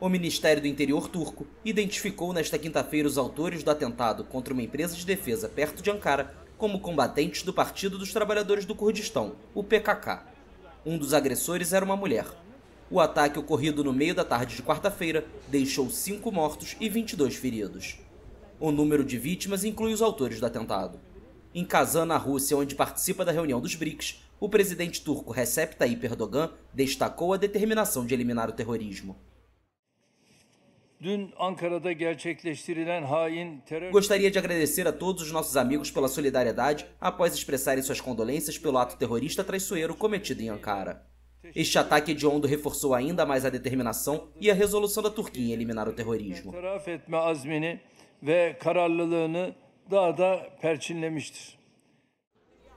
O Ministério do Interior turco identificou nesta quinta-feira os autores do atentado contra uma empresa de defesa perto de Ankara como combatentes do Partido dos Trabalhadores do Kurdistão, o PKK. Um dos agressores era uma mulher. O ataque ocorrido no meio da tarde de quarta-feira deixou cinco mortos e 22 feridos. O número de vítimas inclui os autores do atentado. Em Kazan, na Rússia, onde participa da reunião dos BRICS, o presidente turco Recep Tayyip Erdogan destacou a determinação de eliminar o terrorismo. Gostaria de agradecer a todos os nossos amigos pela solidariedade após expressarem suas condolências pelo ato terrorista traiçoeiro cometido em Ankara. Este ataque hediondo reforçou ainda mais a determinação e a resolução da Turquia em eliminar o terrorismo.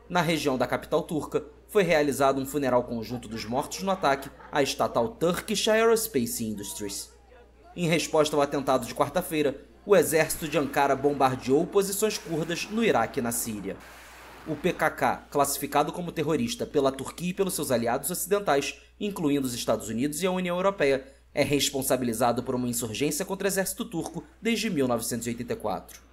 Na região da capital turca, foi realizado um funeral conjunto dos mortos no ataque à estatal Turkish Aerospace Industries. Em resposta ao atentado de quarta-feira, o exército de Ankara bombardeou posições curdas no Iraque e na Síria. O PKK, classificado como terrorista pela Turquia e pelos seus aliados ocidentais, incluindo os Estados Unidos e a União Europeia, é responsabilizado por uma insurgência contra o exército turco desde 1984.